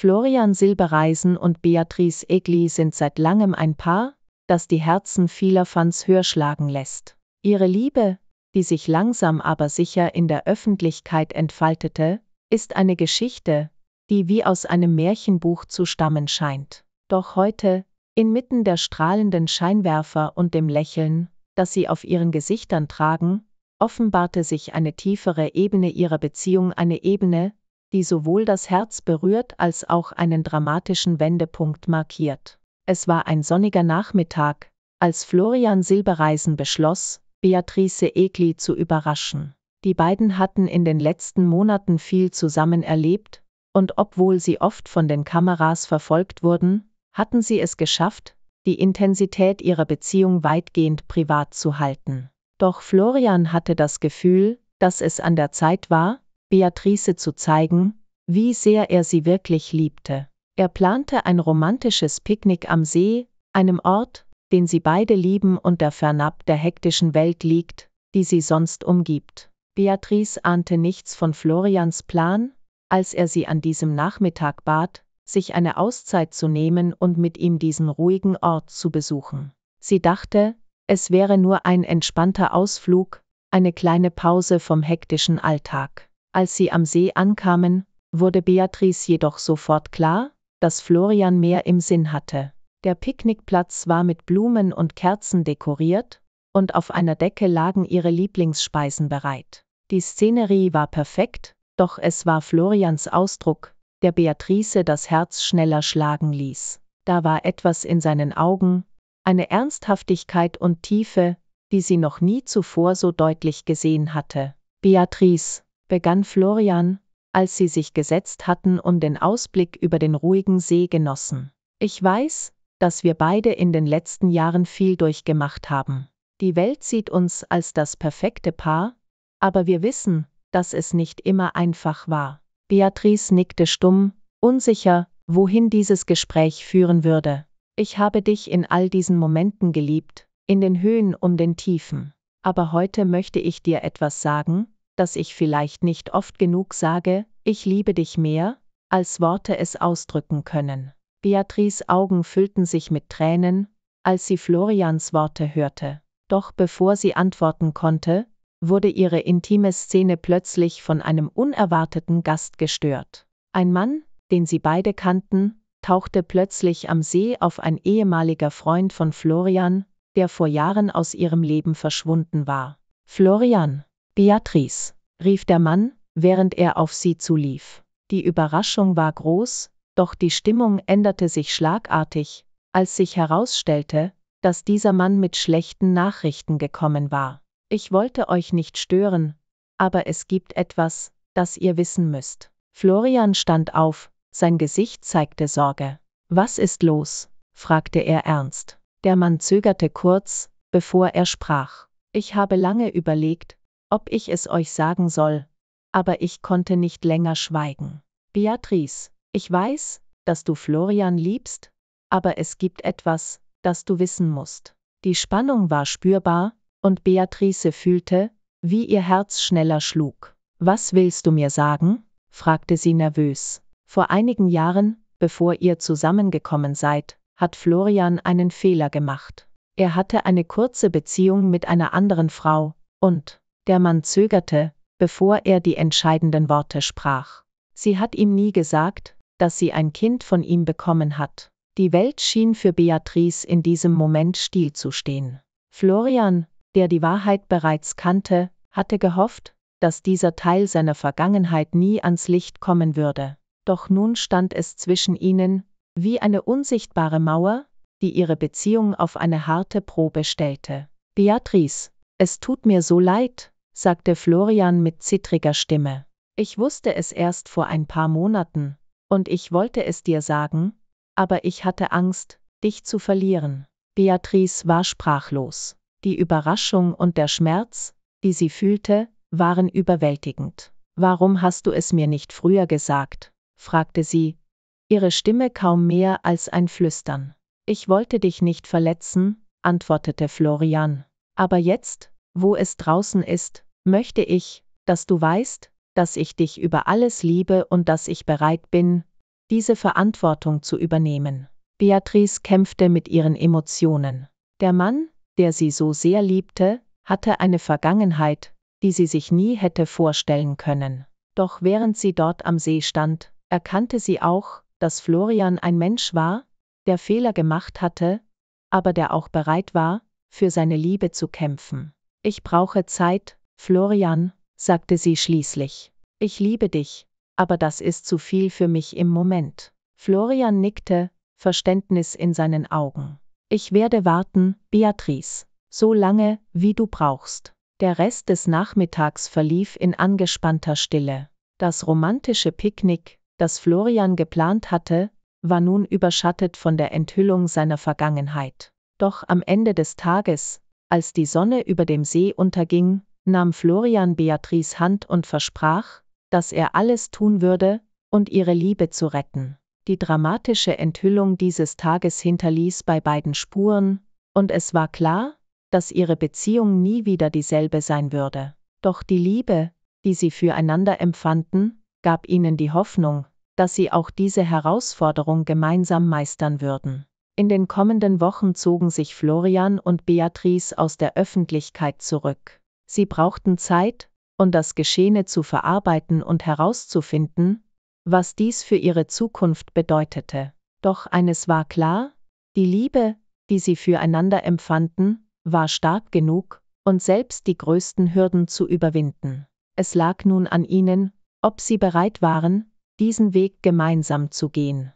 Florian Silbereisen und Beatrice Egli sind seit langem ein Paar, das die Herzen vieler Fans höher schlagen lässt. Ihre Liebe, die sich langsam aber sicher in der Öffentlichkeit entfaltete, ist eine Geschichte, die wie aus einem Märchenbuch zu stammen scheint. Doch heute, inmitten der strahlenden Scheinwerfer und dem Lächeln, das sie auf ihren Gesichtern tragen, offenbarte sich eine tiefere Ebene ihrer Beziehung, eine Ebene, die sowohl das Herz berührt als auch einen dramatischen Wendepunkt markiert. Es war ein sonniger Nachmittag, als Florian Silbereisen beschloss, Beatrice Egli zu überraschen. Die beiden hatten in den letzten Monaten viel zusammen erlebt, und obwohl sie oft von den Kameras verfolgt wurden, hatten sie es geschafft, die Intensität ihrer Beziehung weitgehend privat zu halten. Doch Florian hatte das Gefühl, dass es an der Zeit war, Beatrice zu zeigen, wie sehr er sie wirklich liebte. Er plante ein romantisches Picknick am See, einem Ort, den sie beide lieben und der fernab der hektischen Welt liegt, die sie sonst umgibt. Beatrice ahnte nichts von Florians Plan, als er sie an diesem Nachmittag bat, sich eine Auszeit zu nehmen und mit ihm diesen ruhigen Ort zu besuchen. Sie dachte, es wäre nur ein entspannter Ausflug, eine kleine Pause vom hektischen Alltag. Als sie am See ankamen, wurde Beatrice jedoch sofort klar, dass Florian mehr im Sinn hatte. Der Picknickplatz war mit Blumen und Kerzen dekoriert, und auf einer Decke lagen ihre Lieblingsspeisen bereit. Die Szenerie war perfekt, doch es war Florians Ausdruck, der Beatrice das Herz schneller schlagen ließ. Da war etwas in seinen Augen, eine Ernsthaftigkeit und Tiefe, die sie noch nie zuvor so deutlich gesehen hatte. Beatrice, begann Florian, als sie sich gesetzt hatten und den Ausblick über den ruhigen See genossen. Ich weiß, dass wir beide in den letzten Jahren viel durchgemacht haben. Die Welt sieht uns als das perfekte Paar, aber wir wissen, dass es nicht immer einfach war. Beatrice nickte stumm, unsicher, wohin dieses Gespräch führen würde. Ich habe dich in all diesen Momenten geliebt, in den Höhen und den Tiefen. Aber heute möchte ich dir etwas sagen, dass ich vielleicht nicht oft genug sage, ich liebe dich mehr, als Worte es ausdrücken können. Beatrice Augen füllten sich mit Tränen, als sie Florians Worte hörte. Doch bevor sie antworten konnte, wurde ihre intime Szene plötzlich von einem unerwarteten Gast gestört. Ein Mann, den sie beide kannten, tauchte plötzlich am See auf ein ehemaliger Freund von Florian, der vor Jahren aus ihrem Leben verschwunden war. Florian, Beatrice, rief der Mann, während er auf sie zulief. Die Überraschung war groß, doch die Stimmung änderte sich schlagartig, als sich herausstellte, dass dieser Mann mit schlechten Nachrichten gekommen war. Ich wollte euch nicht stören, aber es gibt etwas, das ihr wissen müsst. Florian stand auf, sein Gesicht zeigte Sorge. Was ist los? fragte er ernst. Der Mann zögerte kurz, bevor er sprach. Ich habe lange überlegt, ob ich es euch sagen soll, aber ich konnte nicht länger schweigen. Beatrice, ich weiß, dass du Florian liebst, aber es gibt etwas, das du wissen musst. Die Spannung war spürbar, und Beatrice fühlte, wie ihr Herz schneller schlug. Was willst du mir sagen? fragte sie nervös. Vor einigen Jahren, bevor ihr zusammengekommen seid, hat Florian einen Fehler gemacht. Er hatte eine kurze Beziehung mit einer anderen Frau, und der Mann zögerte, bevor er die entscheidenden Worte sprach. Sie hat ihm nie gesagt, dass sie ein Kind von ihm bekommen hat. Die Welt schien für Beatrice in diesem Moment stillzustehen. Florian, der die Wahrheit bereits kannte, hatte gehofft, dass dieser Teil seiner Vergangenheit nie ans Licht kommen würde. Doch nun stand es zwischen ihnen, wie eine unsichtbare Mauer, die ihre Beziehung auf eine harte Probe stellte. Beatrice, es tut mir so leid, sagte Florian mit zittriger Stimme. Ich wusste es erst vor ein paar Monaten, und ich wollte es dir sagen, aber ich hatte Angst, dich zu verlieren. Beatrice war sprachlos. Die Überraschung und der Schmerz, die sie fühlte, waren überwältigend. Warum hast du es mir nicht früher gesagt? fragte sie, ihre Stimme kaum mehr als ein Flüstern. Ich wollte dich nicht verletzen, antwortete Florian. Aber jetzt, wo es draußen ist, möchte ich, dass du weißt, dass ich dich über alles liebe und dass ich bereit bin, diese Verantwortung zu übernehmen. Beatrice kämpfte mit ihren Emotionen. Der Mann, der sie so sehr liebte, hatte eine Vergangenheit, die sie sich nie hätte vorstellen können. Doch während sie dort am See stand, erkannte sie auch, dass Florian ein Mensch war, der Fehler gemacht hatte, aber der auch bereit war, für seine Liebe zu kämpfen. Ich brauche Zeit, Florian, sagte sie schließlich. Ich liebe dich, aber das ist zu viel für mich im Moment. Florian nickte, Verständnis in seinen Augen. Ich werde warten, Beatrice, so lange, wie du brauchst. Der Rest des Nachmittags verlief in angespannter Stille. Das romantische Picknick, das Florian geplant hatte, war nun überschattet von der Enthüllung seiner Vergangenheit. Doch am Ende des Tages, als die Sonne über dem See unterging, nahm Florian Beatrice Hand und versprach, dass er alles tun würde, um ihre Liebe zu retten. Die dramatische Enthüllung dieses Tages hinterließ bei beiden Spuren, und es war klar, dass ihre Beziehung nie wieder dieselbe sein würde. Doch die Liebe, die sie füreinander empfanden, gab ihnen die Hoffnung, dass sie auch diese Herausforderung gemeinsam meistern würden. In den kommenden Wochen zogen sich Florian und Beatrice aus der Öffentlichkeit zurück. Sie brauchten Zeit, um das Geschehene zu verarbeiten und herauszufinden, was dies für ihre Zukunft bedeutete. Doch eines war klar, die Liebe, die sie füreinander empfanden, war stark genug, und selbst die größten Hürden zu überwinden. Es lag nun an ihnen, ob sie bereit waren, diesen Weg gemeinsam zu gehen.